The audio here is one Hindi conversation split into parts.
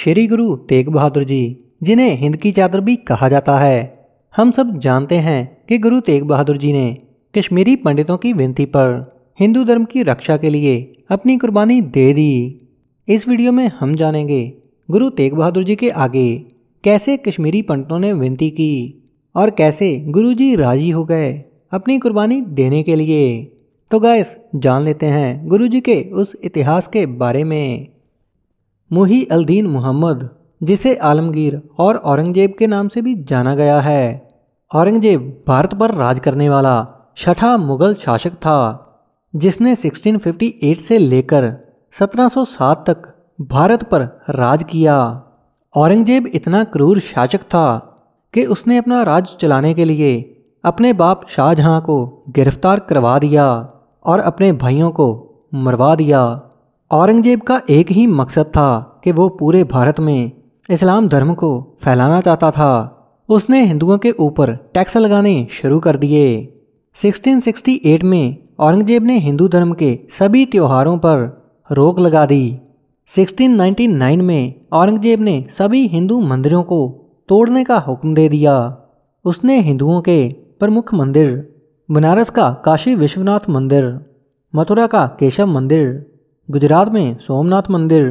श्री गुरु तेग बहादुर जी जिन्हें हिंद की चादर भी कहा जाता है हम सब जानते हैं कि गुरु तेग बहादुर जी ने कश्मीरी पंडितों की विनती पर हिंदू धर्म की रक्षा के लिए अपनी कुर्बानी दे दी इस वीडियो में हम जानेंगे गुरु तेग बहादुर जी के आगे कैसे कश्मीरी पंडितों ने विनती की और कैसे गुरु जी राजी हो गए अपनी कुर्बानी देने के लिए तो गैस जान लेते हैं गुरु जी के उस इतिहास के बारे में मुही अल्दीन मोहम्मद जिसे आलमगीर और औरंगजेब के नाम से भी जाना गया है औरंगजेब भारत पर राज करने वाला छठा मुगल शासक था जिसने 1658 से लेकर 1707 तक भारत पर राज किया औरंगजेब इतना क्रूर शासक था कि उसने अपना राज चलाने के लिए अपने बाप शाहजहाँ को गिरफ्तार करवा दिया और अपने भाइयों को मरवा दिया औरंगजेब का एक ही मकसद था कि वो पूरे भारत में इस्लाम धर्म को फैलाना चाहता था उसने हिंदुओं के ऊपर टैक्स लगाने शुरू कर दिए 1668 में औरंगजेब ने हिंदू धर्म के सभी त्योहारों पर रोक लगा दी 1699 में औरंगजेब ने सभी हिंदू मंदिरों को तोड़ने का हुक्म दे दिया उसने हिंदुओं के प्रमुख मंदिर बनारस का काशी विश्वनाथ मंदिर मथुरा का केशव मंदिर गुजरात में सोमनाथ मंदिर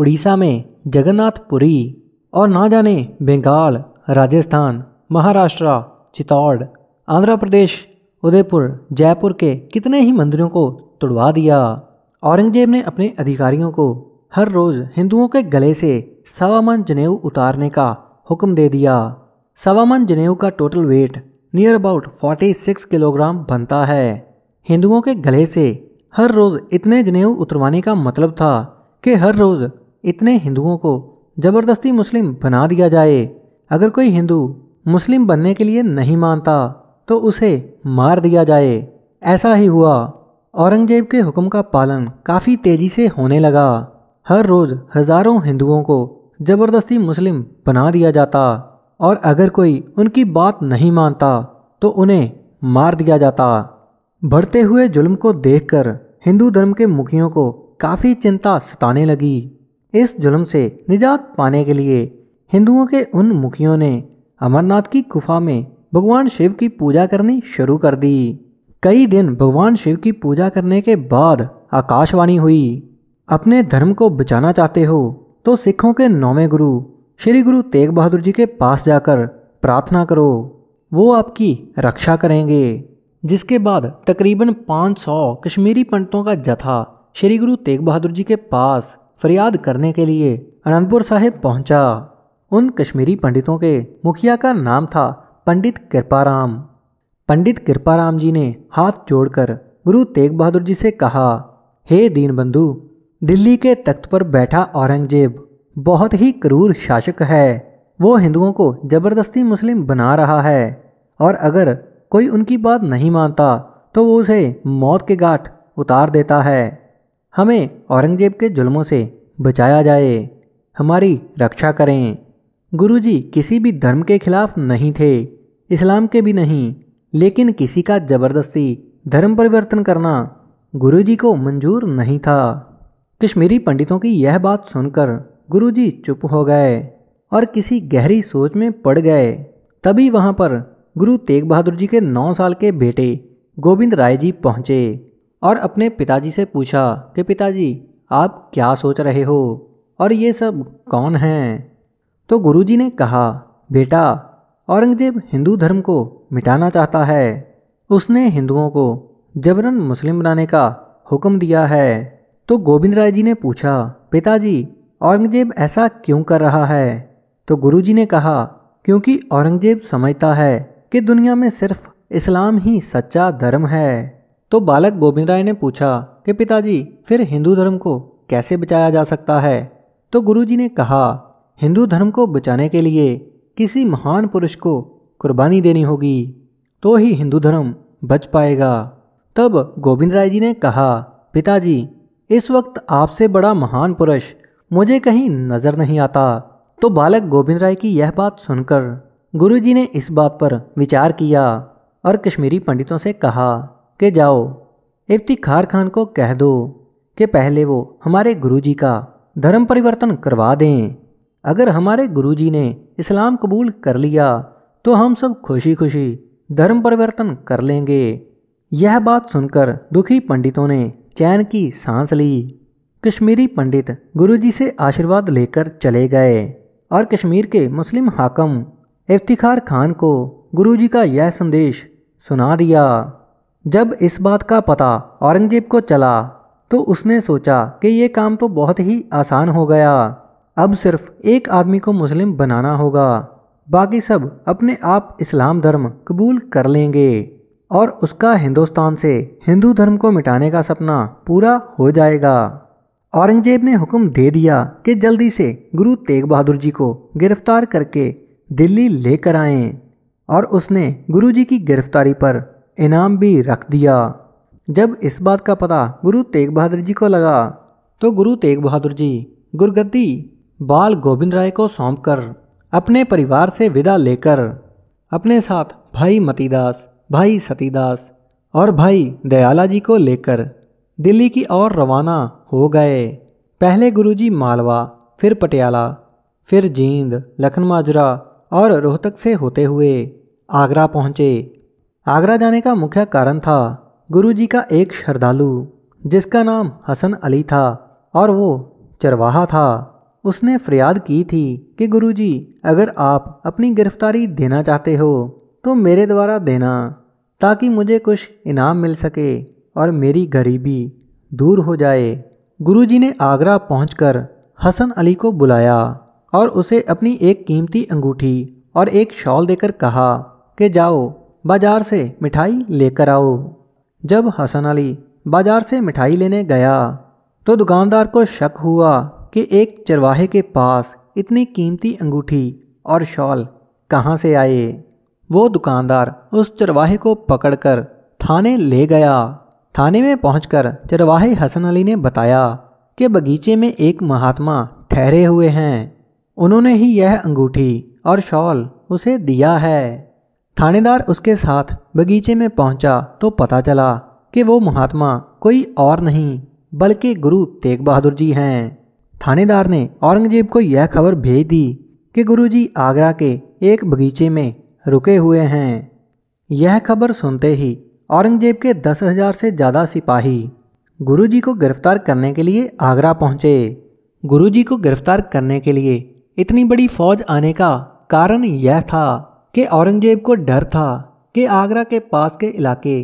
उड़ीसा में जगन्नाथपुरी और ना जाने बंगाल राजस्थान महाराष्ट्र चित्तौड़ आंध्र प्रदेश उदयपुर जयपुर के कितने ही मंदिरों को तुड़वा दिया औरंगजेब ने अपने अधिकारियों को हर रोज़ हिंदुओं के गले से सवा मन जनेऊ उतारने का हुक्म दे दिया सवा मन जनेऊ का total weight near about 46 kilogram बनता है हिंदुओं के गले से हर रोज़ इतने जनेऊ उतरवाने का मतलब था कि हर रोज़ इतने हिंदुओं को ज़बरदस्ती मुस्लिम बना दिया जाए अगर कोई हिंदू मुस्लिम बनने के लिए नहीं मानता तो उसे मार दिया जाए ऐसा ही हुआ औरंगजेब के हुक्म का पालन काफ़ी तेज़ी से होने लगा हर रोज़ हज़ारों हिंदुओं को ज़बरदस्ती मुस्लिम बना दिया जाता और अगर कोई उनकी बात नहीं मानता तो उन्हें मार दिया जाता बढ़ते हुए जुल्म को देखकर हिंदू धर्म के मुखियों को काफ़ी चिंता सताने लगी इस जुल्म से निजात पाने के लिए हिंदुओं के उन मुखियों ने अमरनाथ की गुफा में भगवान शिव की पूजा करनी शुरू कर दी कई दिन भगवान शिव की पूजा करने के बाद आकाशवाणी हुई अपने धर्म को बचाना चाहते हो तो सिखों के नौवें गुरु श्री गुरु तेग बहादुर जी के पास जाकर प्रार्थना करो वो आपकी रक्षा करेंगे जिसके बाद तकरीबन 500 कश्मीरी पंडितों का जथा श्री गुरु तेग बहादुर जी के पास फरियाद करने के लिए अनंतपुर साहिब पहुंचा। उन कश्मीरी पंडितों के मुखिया का नाम था पंडित कृपाराम पंडित कृपाराम जी ने हाथ जोड़कर गुरु तेग बहादुर जी से कहा हे दीन बंधु दिल्ली के तख्त पर बैठा औरंगजेब बहुत ही क्रूर शासक है वो हिंदुओं को ज़बरदस्ती मुस्लिम बना रहा है और अगर कोई उनकी बात नहीं मानता तो वो उसे मौत के घाट उतार देता है हमें औरंगजेब के जुल्मों से बचाया जाए हमारी रक्षा करें गुरुजी किसी भी धर्म के खिलाफ नहीं थे इस्लाम के भी नहीं लेकिन किसी का ज़बरदस्ती धर्म परिवर्तन करना गुरुजी को मंजूर नहीं था कश्मीरी पंडितों की यह बात सुनकर गुरुजी चुप हो गए और किसी गहरी सोच में पड़ गए तभी वहाँ पर गुरु तेग बहादुर जी के नौ साल के बेटे गोविंद राय जी पहुँचे और अपने पिताजी से पूछा कि पिताजी आप क्या सोच रहे हो और ये सब कौन हैं तो गुरुजी ने कहा बेटा औरंगजेब हिंदू धर्म को मिटाना चाहता है उसने हिंदुओं को जबरन मुस्लिम बनाने का हुक्म दिया है तो गोविंद राय जी ने पूछा पिताजी औरंगजेब ऐसा क्यों कर रहा है तो गुरुजी ने कहा क्योंकि औरंगजेब समझता है कि दुनिया में सिर्फ इस्लाम ही सच्चा धर्म है तो बालक गोविंद राय ने पूछा कि पिताजी फिर हिंदू धर्म को कैसे बचाया जा सकता है तो गुरुजी ने कहा हिंदू धर्म को बचाने के लिए किसी महान पुरुष को कुर्बानी देनी होगी तो ही हिंदू धर्म बच पाएगा तब गोविंद राय जी ने कहा पिताजी इस वक्त आपसे बड़ा महान पुरुष मुझे कहीं नज़र नहीं आता तो बालक गोविंद राय की यह बात सुनकर गुरुजी ने इस बात पर विचार किया और कश्मीरी पंडितों से कहा कि जाओ इफ्तिखार खान को कह दो कि पहले वो हमारे गुरुजी का धर्म परिवर्तन करवा दें अगर हमारे गुरुजी ने इस्लाम कबूल कर लिया तो हम सब खुशी खुशी धर्म परिवर्तन कर लेंगे यह बात सुनकर दुखी पंडितों ने चैन की सांस ली कश्मीरी पंडित गुरुजी से आशीर्वाद लेकर चले गए और कश्मीर के मुस्लिम हाकम इफ्तिखार खान को गुरुजी का यह संदेश सुना दिया जब इस बात का पता औरंगजेब को चला तो उसने सोचा कि ये काम तो बहुत ही आसान हो गया अब सिर्फ एक आदमी को मुस्लिम बनाना होगा बाकी सब अपने आप इस्लाम धर्म कबूल कर लेंगे और उसका हिंदुस्तान से हिंदू धर्म को मिटाने का सपना पूरा हो जाएगा औरंगजेब ने हुक्म दे दिया कि जल्दी से गुरु तेग बहादुर जी को गिरफ्तार करके दिल्ली लेकर आए और उसने गुरुजी की गिरफ्तारी पर इनाम भी रख दिया जब इस बात का पता गुरु तेग बहादुर जी को लगा तो गुरु तेग बहादुर जी गुरगद्दी बाल गोविंद राय को सौंप कर अपने परिवार से विदा लेकर अपने साथ भाई मतीदास भाई सतीदास और भाई दयाला जी को लेकर दिल्ली की ओर रवाना हो गए पहले गुरुजी मालवा फिर पटियाला फिर जींद लखनमाजरा और रोहतक से होते हुए आगरा पहुँचे आगरा जाने का मुख्य कारण था गुरुजी का एक श्रद्धालु जिसका नाम हसन अली था और वो चरवाहा था उसने फरियाद की थी कि गुरुजी अगर आप अपनी गिरफ्तारी देना चाहते हो तो मेरे द्वारा देना ताकि मुझे कुछ इनाम मिल सके और मेरी गरीबी दूर हो जाए गुरुजी ने आगरा पहुंचकर हसन अली को बुलाया और उसे अपनी एक कीमती अंगूठी और एक शॉल देकर कहा कि जाओ बाजार से मिठाई लेकर आओ जब हसन अली बाजार से मिठाई लेने गया तो दुकानदार को शक हुआ कि एक चरवाहे के पास इतनी कीमती अंगूठी और शॉल कहाँ से आए वो दुकानदार उस चरवाहे को पकड़कर थाने ले गया थाने में पहुंचकर चरवाहे हसन अली ने बताया कि बगीचे में एक महात्मा ठहरे हुए हैं उन्होंने ही यह अंगूठी और शॉल उसे दिया है थानेदार उसके साथ बगीचे में पहुंचा तो पता चला कि वो महात्मा कोई और नहीं बल्कि गुरु तेग बहादुर जी हैं थानेदार ने औरंगजेब को यह खबर भेज दी कि गुरु जी आगरा के एक बगीचे में रुके हुए हैं यह खबर सुनते ही औरंगजेब के दस हजार से ज़्यादा सिपाही गुरु जी को गिरफ्तार करने के लिए आगरा पहुँचे गुरु जी को गिरफ्तार करने के लिए इतनी बड़ी फौज आने का कारण यह था कि औरंगजेब को डर था कि आगरा के पास के इलाके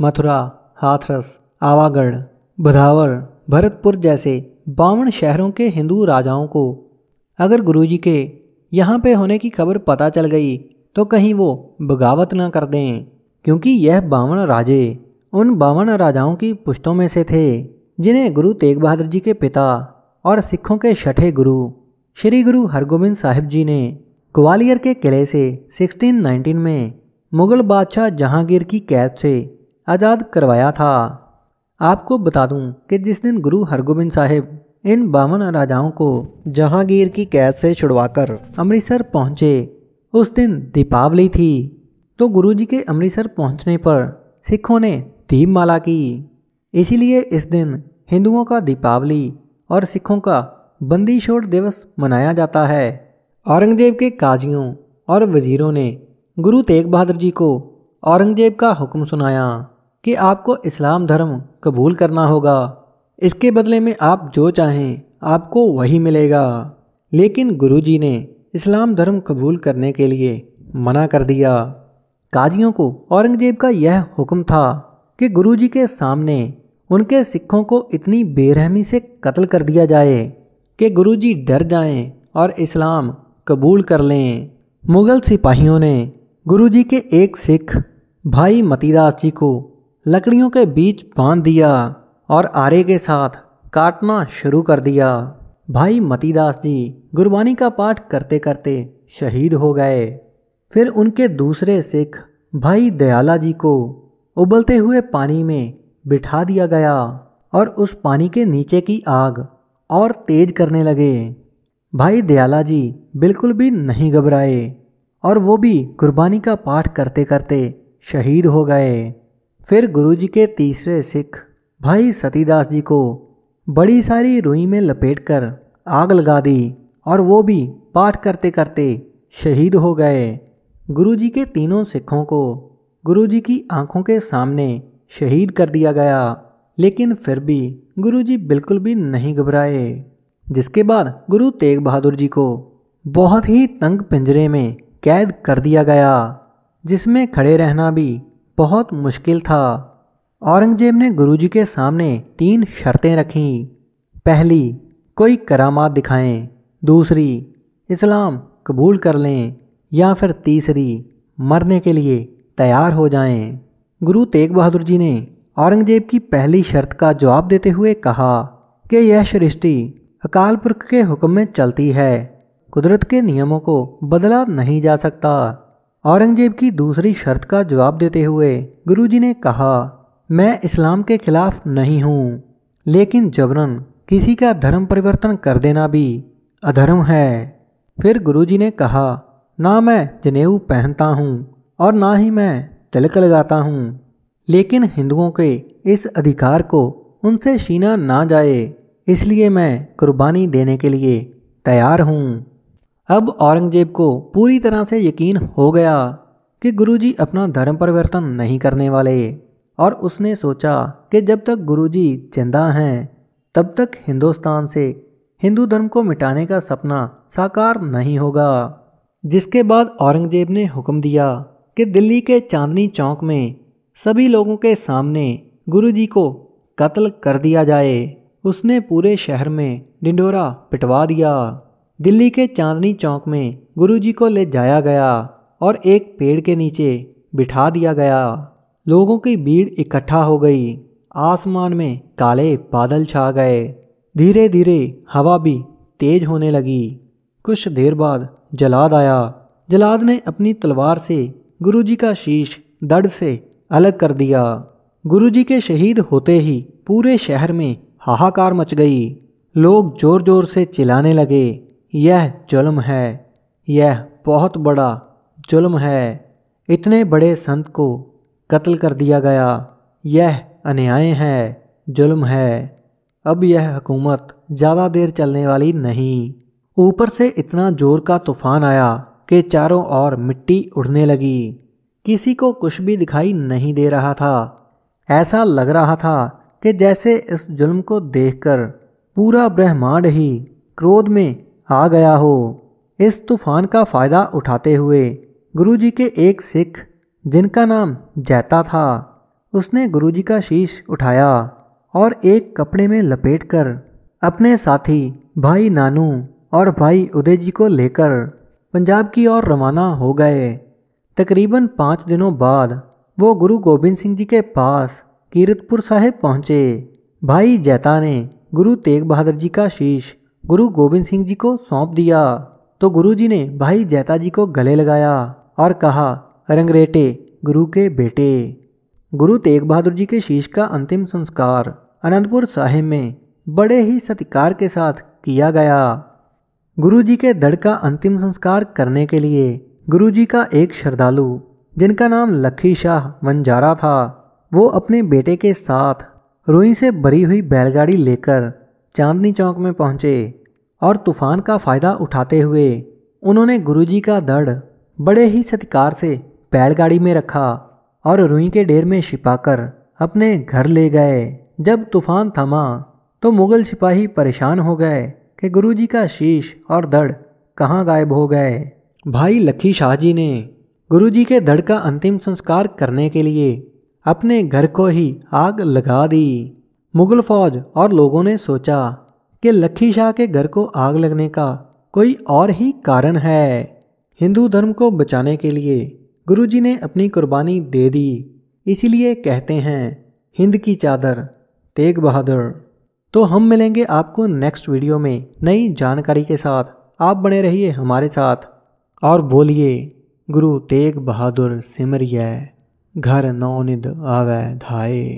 मथुरा हाथरस आवागढ़ भदावर भरतपुर जैसे बावन शहरों के हिंदू राजाओं को अगर गुरुजी के यहाँ पे होने की खबर पता चल गई तो कहीं वो बगावत ना कर दें क्योंकि यह बावन राजे उन बावन राजाओं की पुश्तों में से थे जिन्हें गुरु तेग बहादुर जी के पिता और सिखों के छठे गुरु श्री गुरु हरगोबिंद साहिब जी ने ग्वालियर के किले से 1619 में मुगल बादशाह जहांगीर की कैद से आज़ाद करवाया था आपको बता दूं कि जिस दिन गुरु हरगोबिंद साहिब इन बावन राजाओं को जहांगीर की कैद से छुड़वाकर अमृतसर पहुंचे उस दिन दीपावली थी तो गुरु जी के अमृतसर पहुंचने पर सिखों ने दीपमाला की इसीलिए इस दिन हिंदुओं का दीपावली और सिखों का बंदी छोड़ दिवस मनाया जाता है औरंगजेब के काजियों और वज़ीरों ने गुरु तेग बहादुर जी को औरंगजेब का हुक्म सुनाया कि आपको इस्लाम धर्म कबूल करना होगा इसके बदले में आप जो चाहें आपको वही मिलेगा लेकिन गुरु जी ने इस्लाम धर्म कबूल करने के लिए मना कर दिया काजियों को औरंगजेब का यह हुक्म था कि गुरु जी के सामने उनके सिखों को इतनी बेरहमी से कत्ल कर दिया जाए कि गुरुजी डर जाएं और इस्लाम कबूल कर लें मुग़ल सिपाहियों ने गुरुजी के एक सिख भाई मतीदास जी को लकड़ियों के बीच बांध दिया और आरे के साथ काटना शुरू कर दिया भाई मतीदास जी गुरबानी का पाठ करते करते शहीद हो गए फिर उनके दूसरे सिख भाई दयाला जी को उबलते हुए पानी में बिठा दिया गया और उस पानी के नीचे की आग और तेज करने लगे भाई दयाला जी बिल्कुल भी नहीं घबराए और वो भी कुर्बानी का पाठ करते करते शहीद हो गए फिर गुरु जी के तीसरे सिख भाई सतीदास जी को बड़ी सारी रुई में लपेट कर आग लगा दी और वो भी पाठ करते करते शहीद हो गए गुरु जी के तीनों सिखों को गुरु जी की आँखों के सामने शहीद कर दिया गया लेकिन फिर भी गुरुजी बिल्कुल भी नहीं घबराए जिसके बाद गुरु तेग बहादुर जी को बहुत ही तंग पिंजरे में कैद कर दिया गया जिसमें खड़े रहना भी बहुत मुश्किल था औरंगजेब ने गुरुजी के सामने तीन शर्तें रखीं पहली कोई करामात दिखाएं दूसरी इस्लाम कबूल कर लें या फिर तीसरी मरने के लिए तैयार हो जाएं। गुरु तेग बहादुर जी ने औरंगजेब की पहली शर्त का जवाब देते हुए कहा कि यह सृष्टि अकाल पुरख के हुक्म में चलती है कुदरत के नियमों को बदला नहीं जा सकता औरंगजेब की दूसरी शर्त का जवाब देते हुए गुरुजी ने कहा मैं इस्लाम के खिलाफ नहीं हूँ लेकिन जबरन किसी का धर्म परिवर्तन कर देना भी अधर्म है फिर गुरुजी ने कहा ना मैं जनेऊ पहनता हूँ और ना ही मैं तिलक लगाता हूँ लेकिन हिंदुओं के इस अधिकार को उनसे छीना ना जाए इसलिए मैं कुर्बानी देने के लिए तैयार हूँ अब औरंगजेब को पूरी तरह से यकीन हो गया कि गुरुजी अपना धर्म परिवर्तन नहीं करने वाले और उसने सोचा कि जब तक गुरुजी जिंदा हैं तब तक हिंदुस्तान से हिंदू धर्म को मिटाने का सपना साकार नहीं होगा जिसके बाद औरंगजेब ने हुक्म दिया कि दिल्ली के चांदनी चौक में सभी लोगों के सामने गुरुजी को कत्ल कर दिया जाए उसने पूरे शहर में डिंडोरा पिटवा दिया दिल्ली के चांदनी चौक में गुरुजी को ले जाया गया और एक पेड़ के नीचे बिठा दिया गया लोगों की भीड़ इकट्ठा हो गई आसमान में काले बादल छा गए धीरे धीरे हवा भी तेज होने लगी कुछ देर बाद जलाद आया जलाद ने अपनी तलवार से गुरुजी का शीश दर्द से अलग कर दिया गुरुजी के शहीद होते ही पूरे शहर में हाहाकार मच गई लोग जोर जोर से चिल्लाने लगे यह जुल्म है यह बहुत बड़ा जुल्म है इतने बड़े संत को कत्ल कर दिया गया यह अन्याय है जुल्म है अब यह हुकूमत ज़्यादा देर चलने वाली नहीं ऊपर से इतना जोर का तूफान आया कि चारों ओर मिट्टी उड़ने लगी किसी को कुछ भी दिखाई नहीं दे रहा था ऐसा लग रहा था कि जैसे इस जुल्म को देखकर पूरा ब्रह्मांड ही क्रोध में आ गया हो इस तूफान का फ़ायदा उठाते हुए गुरुजी के एक सिख जिनका नाम जैता था उसने गुरुजी का शीश उठाया और एक कपड़े में लपेटकर अपने साथी भाई नानू और भाई उदय जी को लेकर पंजाब की ओर रवाना हो गए तकरीबन पाँच दिनों बाद वो गुरु गोबिंद सिंह जी के पास कीरतपुर साहिब पहुँचे भाई जैता ने गुरु तेग बहादुर जी का शीश गुरु गोबिंद सिंह जी को सौंप दिया तो गुरु जी ने भाई जैता जी को गले लगाया और कहा रंगरेटे गुरु के बेटे गुरु तेग बहादुर जी के शीश का अंतिम संस्कार अनंतपुर साहिब में बड़े ही सत्कार के साथ किया गया गुरु जी के दड़ का अंतिम संस्कार करने के लिए गुरुजी का एक श्रद्धालु जिनका नाम लखी शाह वंजारा था वो अपने बेटे के साथ रुई से भरी हुई बैलगाड़ी लेकर चांदनी चौक में पहुँचे और तूफान का फ़ायदा उठाते हुए उन्होंने गुरुजी का दड़ बड़े ही सत्कार से बैलगाड़ी में रखा और रुई के ढेर में छिपाकर अपने घर ले गए जब तूफान थमा तो मुगल सिपाही परेशान हो गए कि गुरुजी का शीश और दड़ कहाँ गायब हो गए भाई लखी शाह जी ने गुरु जी के धड़ का अंतिम संस्कार करने के लिए अपने घर को ही आग लगा दी मुगल फौज और लोगों ने सोचा कि लखी शाह के घर को आग लगने का कोई और ही कारण है हिंदू धर्म को बचाने के लिए गुरु जी ने अपनी कुर्बानी दे दी इसलिए कहते हैं हिंद की चादर तेग बहादुर तो हम मिलेंगे आपको नेक्स्ट वीडियो में नई जानकारी के साथ आप बने रहिए हमारे साथ और बोलिए गुरु तेग बहादुर सिमरिय घर नौनिद आवै धाये